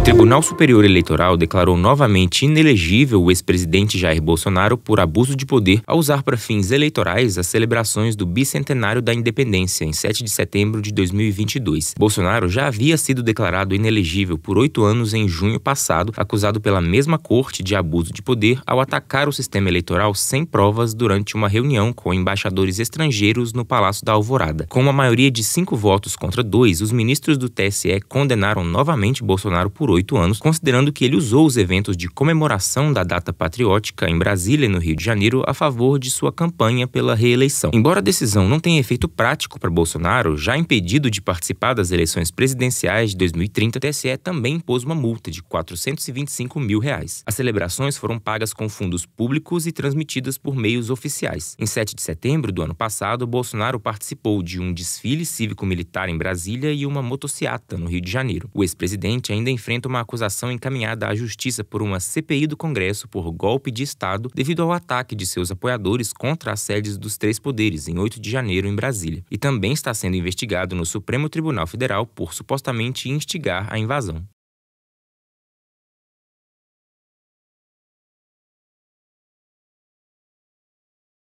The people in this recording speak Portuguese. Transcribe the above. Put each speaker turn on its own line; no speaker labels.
O Tribunal Superior Eleitoral declarou novamente inelegível o ex-presidente Jair Bolsonaro por abuso de poder ao usar para fins eleitorais as celebrações do bicentenário da independência, em 7 de setembro de 2022. Bolsonaro já havia sido declarado inelegível por oito anos em junho passado, acusado pela mesma corte de abuso de poder ao atacar o sistema eleitoral sem provas durante uma reunião com embaixadores estrangeiros no Palácio da Alvorada. Com uma maioria de cinco votos contra dois, os ministros do TSE condenaram novamente Bolsonaro por oito anos, considerando que ele usou os eventos de comemoração da data patriótica em Brasília e no Rio de Janeiro a favor de sua campanha pela reeleição. Embora a decisão não tenha efeito prático para Bolsonaro, já impedido de participar das eleições presidenciais de 2030, o TSE também impôs uma multa de 425 mil reais. As celebrações foram pagas com fundos públicos e transmitidas por meios oficiais. Em 7 de setembro do ano passado, Bolsonaro participou de um desfile cívico-militar em Brasília e uma motociata no Rio de Janeiro. O ex-presidente ainda enfrenta enfrenta uma acusação encaminhada à justiça por uma CPI do Congresso por golpe de Estado devido ao ataque de seus apoiadores contra as sedes dos três poderes em 8 de janeiro em Brasília, e também está sendo investigado no Supremo Tribunal Federal por supostamente instigar a invasão.